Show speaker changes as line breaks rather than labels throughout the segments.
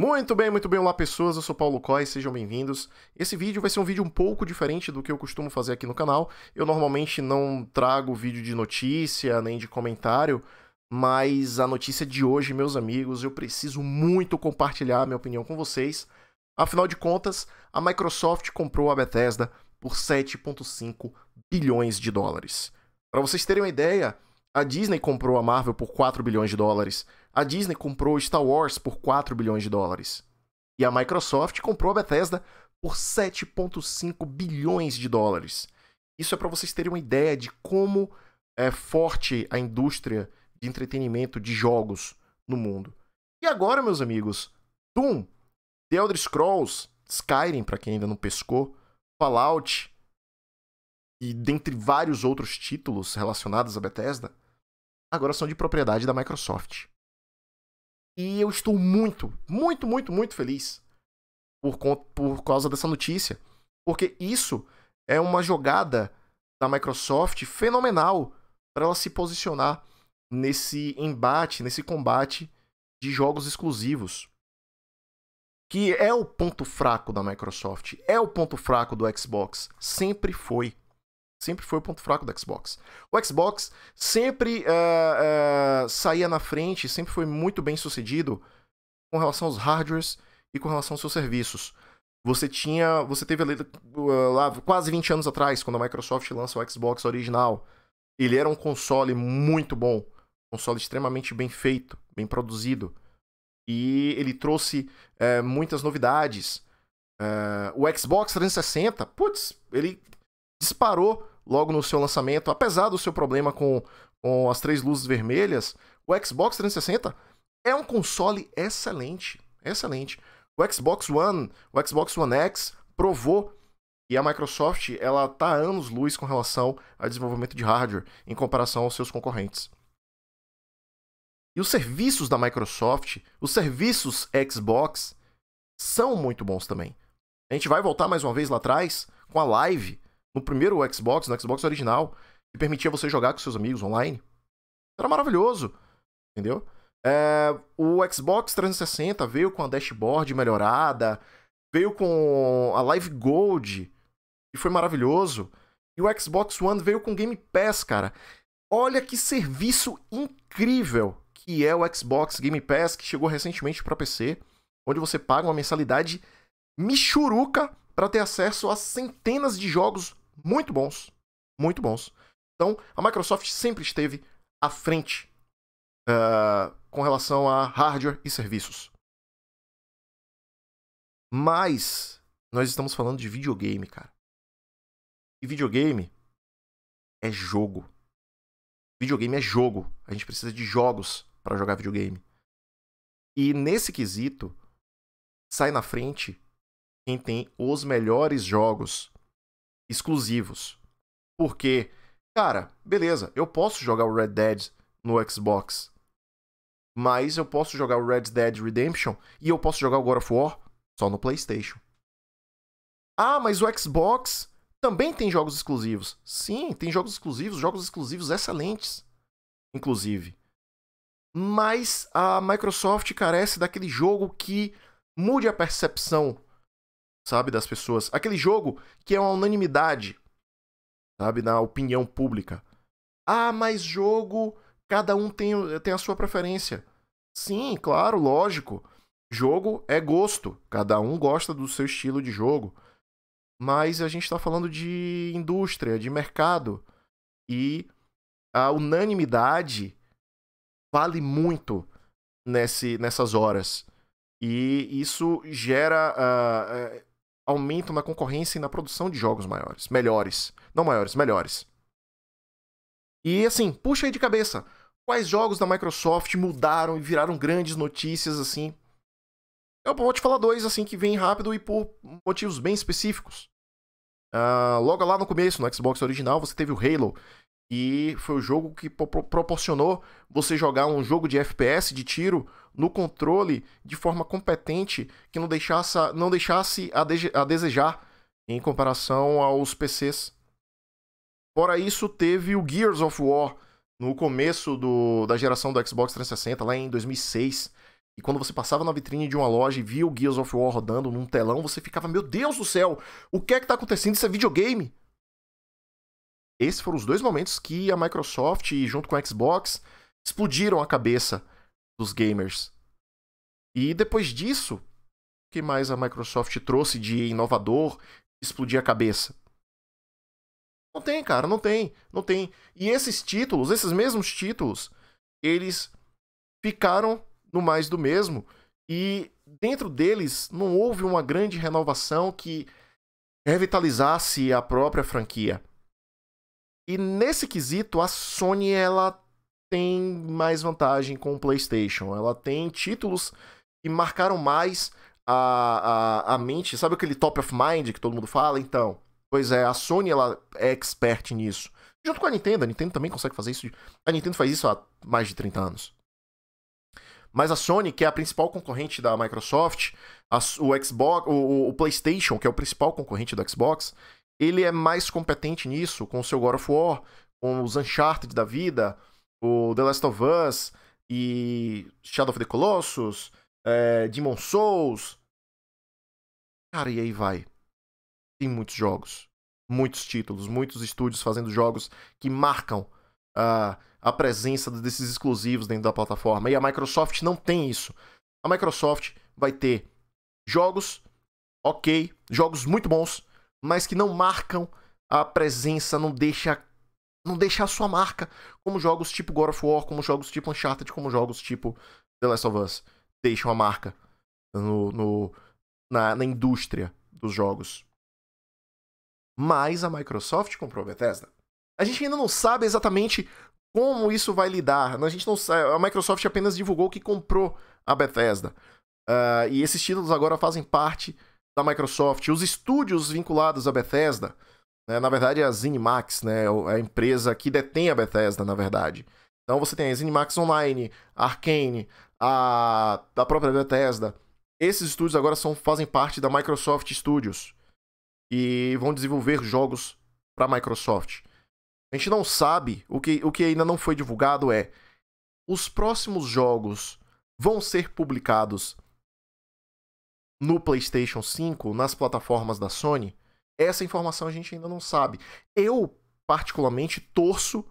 Muito bem, muito bem, olá pessoas, eu sou Paulo Coy, sejam bem-vindos. Esse vídeo vai ser um vídeo um pouco diferente do que eu costumo fazer aqui no canal. Eu normalmente não trago vídeo de notícia, nem de comentário, mas a notícia de hoje, meus amigos, eu preciso muito compartilhar minha opinião com vocês. Afinal de contas, a Microsoft comprou a Bethesda por 7,5 bilhões de dólares. Para vocês terem uma ideia, a Disney comprou a Marvel por 4 bilhões de dólares. A Disney comprou Star Wars por 4 bilhões de dólares. E a Microsoft comprou a Bethesda por 7,5 bilhões de dólares. Isso é para vocês terem uma ideia de como é forte a indústria de entretenimento de jogos no mundo. E agora, meus amigos, Doom, The Elder Scrolls, Skyrim, para quem ainda não pescou, Fallout e dentre vários outros títulos relacionados à Bethesda, agora são de propriedade da Microsoft. E eu estou muito, muito, muito, muito feliz por, por causa dessa notícia, porque isso é uma jogada da Microsoft fenomenal para ela se posicionar nesse embate, nesse combate de jogos exclusivos. Que é o ponto fraco da Microsoft, é o ponto fraco do Xbox, sempre foi sempre foi o ponto fraco do Xbox. O Xbox sempre uh, uh, saía na frente, sempre foi muito bem sucedido com relação aos hardwares e com relação aos seus serviços. Você tinha, você teve uh, lá quase 20 anos atrás, quando a Microsoft lança o Xbox original, ele era um console muito bom, console extremamente bem feito, bem produzido. E ele trouxe muitas novidades. o Xbox 360, putz, ele disparou logo no seu lançamento, apesar do seu problema com, com as três luzes vermelhas, o Xbox 360 é um console excelente, excelente. O Xbox One, o Xbox One X provou e a Microsoft ela tá anos luz com relação a desenvolvimento de hardware em comparação aos seus concorrentes. E os serviços da Microsoft, os serviços Xbox são muito bons também. A gente vai voltar mais uma vez lá atrás com a live no primeiro Xbox, no Xbox original, que permitia você jogar com seus amigos online. Era maravilhoso, entendeu? É, o Xbox 360 veio com a dashboard melhorada, veio com a Live Gold, que foi maravilhoso. E o Xbox One veio com Game Pass, cara. Olha que serviço incrível que é o Xbox Game Pass, que chegou recentemente para PC, onde você paga uma mensalidade michuruca para ter acesso a centenas de jogos muito bons. Muito bons. Então, a Microsoft sempre esteve à frente uh, com relação a hardware e serviços. Mas, nós estamos falando de videogame, cara. E videogame é jogo. Videogame é jogo. A gente precisa de jogos para jogar videogame. E nesse quesito, sai na frente quem tem os melhores jogos exclusivos. Porque, cara, beleza, eu posso jogar o Red Dead no Xbox, mas eu posso jogar o Red Dead Redemption e eu posso jogar o God of War só no PlayStation. Ah, mas o Xbox também tem jogos exclusivos. Sim, tem jogos exclusivos, jogos exclusivos excelentes, inclusive. Mas a Microsoft carece daquele jogo que mude a percepção sabe, das pessoas. Aquele jogo que é uma unanimidade, sabe, na opinião pública. Ah, mas jogo, cada um tem, tem a sua preferência. Sim, claro, lógico. Jogo é gosto. Cada um gosta do seu estilo de jogo. Mas a gente está falando de indústria, de mercado. E a unanimidade vale muito nesse, nessas horas. E isso gera. Ah, eh, aumentam na concorrência e na produção de jogos maiores, melhores, não maiores, melhores. E assim, puxa aí de cabeça, quais jogos da Microsoft mudaram e viraram grandes notícias assim? Eu vou te falar dois assim que vêm rápido e por motivos bem específicos. Uh, logo lá no começo, no Xbox original, você teve o Halo, e foi o jogo que proporcionou você jogar um jogo de FPS, de tiro, no controle de forma competente, que não deixasse, não deixasse a, de a desejar em comparação aos PCs. Fora isso, teve o Gears of War no começo do, da geração do Xbox 360, lá em 2006. E quando você passava na vitrine de uma loja e via o Gears of War rodando num telão, você ficava, meu Deus do céu, o que é que tá acontecendo? Isso é videogame? Esses foram os dois momentos que a Microsoft, junto com a Xbox, explodiram a cabeça dos gamers. E depois disso, o que mais a Microsoft trouxe de inovador, explodir a cabeça? Não tem, cara, não tem, não tem. E esses títulos, esses mesmos títulos, eles ficaram no mais do mesmo e dentro deles não houve uma grande renovação que revitalizasse a própria franquia. E nesse quesito, a Sony ela tem mais vantagem com o PlayStation. Ela tem títulos que marcaram mais a, a, a mente. Sabe aquele top of mind que todo mundo fala? Então, pois é, a Sony ela é expert nisso. Junto com a Nintendo, a Nintendo também consegue fazer isso. A Nintendo faz isso há mais de 30 anos. Mas a Sony, que é a principal concorrente da Microsoft, a, o Xbox, o, o, PlayStation, que é o principal concorrente do Xbox, ele é mais competente nisso, com o seu God of War, com os Uncharted da vida, o The Last of Us e Shadow of the Colossus, é, Demon Souls. Cara, e aí vai. Tem muitos jogos, muitos títulos, muitos estúdios fazendo jogos que marcam a a presença desses exclusivos dentro da plataforma. E a Microsoft não tem isso. A Microsoft vai ter jogos ok, jogos muito bons, mas que não marcam a presença, não deixa não deixa a sua marca, como jogos tipo God of War, como jogos tipo Uncharted, como jogos tipo The Last of Us deixam a marca no, no na, na, indústria dos jogos. Mas a Microsoft comprou a Bethesda. A gente ainda não sabe exatamente como isso vai lidar. Né? A gente não sabe. A Microsoft apenas divulgou que comprou a Bethesda. Uh, e esses títulos agora fazem parte da Microsoft, os estúdios vinculados à Bethesda, né, na verdade é a ZeniMax, né, é é a empresa que detém a Bethesda, na verdade. Então você tem a ZeniMax Online, a Arkane, a, da própria Bethesda. Esses estúdios agora são, fazem parte da Microsoft Studios e vão desenvolver jogos para a Microsoft. A gente não sabe, o que, o que ainda não foi divulgado é os próximos jogos vão ser publicados no PlayStation 5, nas plataformas da Sony? Essa informação a gente ainda não sabe. Eu, particularmente, torço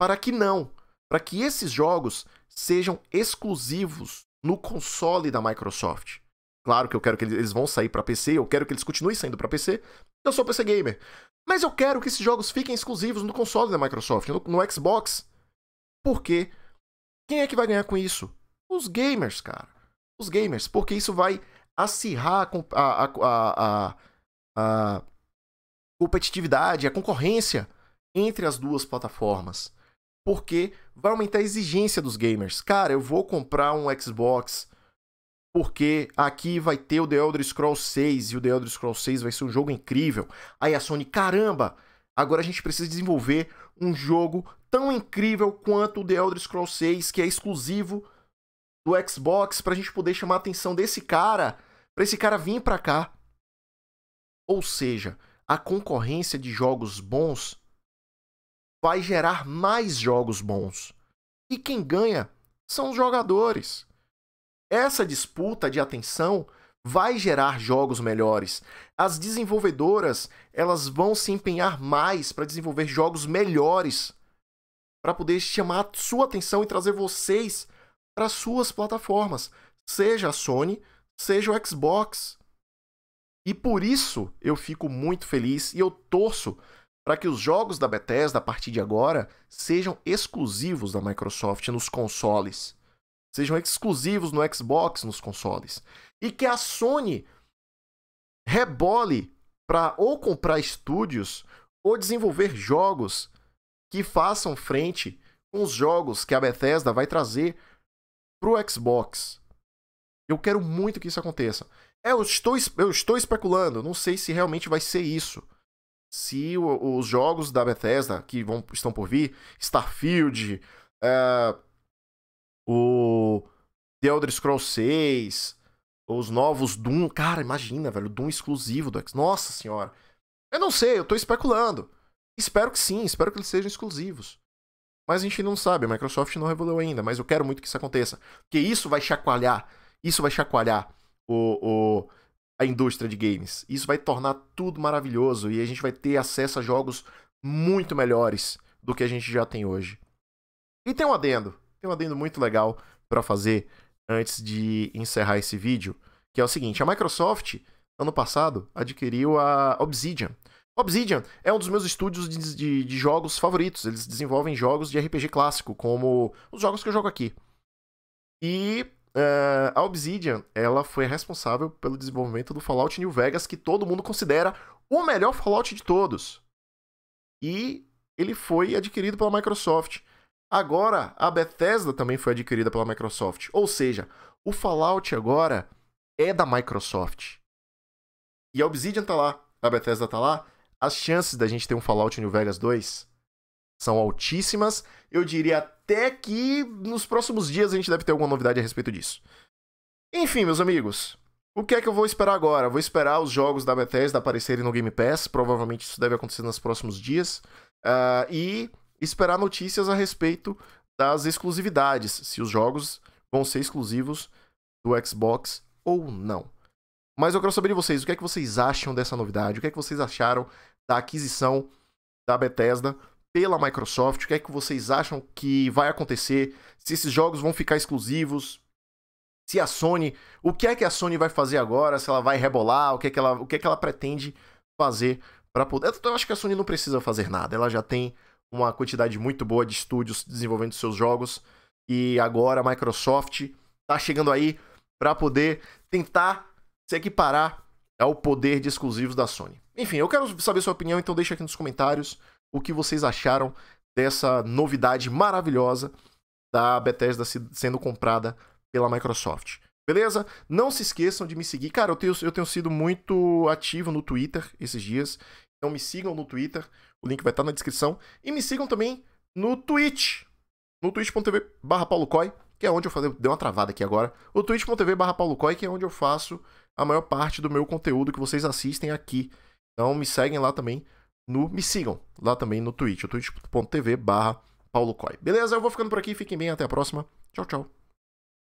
para que não, para que esses jogos sejam exclusivos no console da Microsoft. Claro que eu quero que eles vão sair para PC, eu quero que eles continuem saindo para PC. Eu sou PC gamer. Mas eu quero que esses jogos fiquem exclusivos no console da Microsoft, no, no Xbox. Porque quem é que vai ganhar com isso? Os gamers, cara. Os gamers, porque isso vai acirrar a, a, a, a competitividade, a concorrência entre as duas plataformas. Porque vai aumentar a exigência dos gamers. Cara, eu vou comprar um Xbox porque aqui vai ter o The Elder Scrolls 6 e o The Elder Scrolls 6 vai ser um jogo incrível. Aí a Sony, caramba, agora a gente precisa desenvolver um jogo tão incrível quanto o The Elder Scrolls 6, que é exclusivo do Xbox, pra gente poder chamar a atenção desse cara para esse cara vir para cá. Ou seja, a concorrência de jogos bons vai gerar mais jogos bons. E quem ganha são os jogadores. Essa disputa de atenção vai gerar jogos melhores. As desenvolvedoras, elas vão se empenhar mais para desenvolver jogos melhores para poder chamar a sua atenção e trazer vocês para suas plataformas, seja a Sony, seja o Xbox. E por isso eu fico muito feliz e eu torço para que os jogos da Bethesda a partir de agora sejam exclusivos da Microsoft nos consoles, sejam exclusivos no Xbox nos consoles e que a Sony rebole para ou comprar estúdios ou desenvolver jogos que façam frente com os jogos que a Bethesda vai trazer para o Xbox. Eu quero muito que isso aconteça. É, eu estou, eu estou especulando, não sei se realmente vai ser isso. Se o, os jogos da Bethesda que vão, estão por vir, Starfield, é, o The Elder Scrolls 6, os novos Doom. Cara, imagina, velho, Doom exclusivo do X. Nossa senhora. Eu não sei, eu estou especulando. Espero que sim, espero que eles sejam exclusivos. Mas a gente não sabe, a Microsoft não revelou ainda, mas eu quero muito que isso aconteça. Porque isso vai chacoalhar isso vai chacoalhar o, o, a indústria de games. Isso vai tornar tudo maravilhoso e a gente vai ter acesso a jogos muito melhores do que a gente já tem hoje. E tem um adendo, tem um adendo muito legal para fazer antes de encerrar esse vídeo, que é o seguinte: a Microsoft ano passado adquiriu a Obsidian. Obsidian é um dos meus estúdios de, de, de jogos favoritos. Eles desenvolvem jogos de RPG clássico, como os jogos que eu jogo aqui. E Uh, a Obsidian, ela foi responsável pelo desenvolvimento do Fallout New Vegas, que todo mundo considera o melhor Fallout de todos. E ele foi adquirido pela Microsoft. Agora, a Bethesda também foi adquirida pela Microsoft. Ou seja, o Fallout agora é da Microsoft. E a Obsidian tá lá, a Bethesda tá lá. As chances da gente ter um Fallout New Vegas 2 são altíssimas. Eu diria até que nos próximos dias a gente deve ter alguma novidade a respeito disso. Enfim, meus amigos, o que é que eu vou esperar agora? Vou esperar os jogos da Bethesda aparecerem no Game Pass, provavelmente isso deve acontecer nos próximos dias, uh, e esperar notícias a respeito das exclusividades, se os jogos vão ser exclusivos do Xbox ou não. Mas eu quero saber de vocês, o que é que vocês acham dessa novidade? O que é que vocês acharam da aquisição da Bethesda pela Microsoft, o que é que vocês acham que vai acontecer, se esses jogos vão ficar exclusivos, se a Sony, o que é que a Sony vai fazer agora, se ela vai rebolar, o que é que ela, o que é que ela pretende fazer para poder. Eu acho que a Sony não precisa fazer nada, ela já tem uma quantidade muito boa de estúdios desenvolvendo seus jogos e agora a Microsoft tá chegando aí para poder tentar se equiparar ao poder de exclusivos da Sony. Enfim, eu quero saber sua opinião, então deixa aqui nos comentários o que vocês acharam dessa novidade maravilhosa da Bethesda sendo comprada pela Microsoft. Beleza? Não se esqueçam de me seguir. Cara, eu tenho, eu tenho sido muito ativo no Twitter esses dias. Então me sigam no Twitter. O link vai estar na descrição. E me sigam também no Twitch. No twitch.tv barra paulocoy, que é onde eu faço... Deu uma travada aqui agora. O twitch.tv barra paulocoy, que é onde eu faço a maior parte do meu conteúdo que vocês assistem aqui. Então me seguem lá também no. Me sigam lá também no Twitch, twitch.tv barra Paulo Coy. Beleza? Eu vou ficando por aqui, fiquem bem, até a próxima. Tchau, tchau.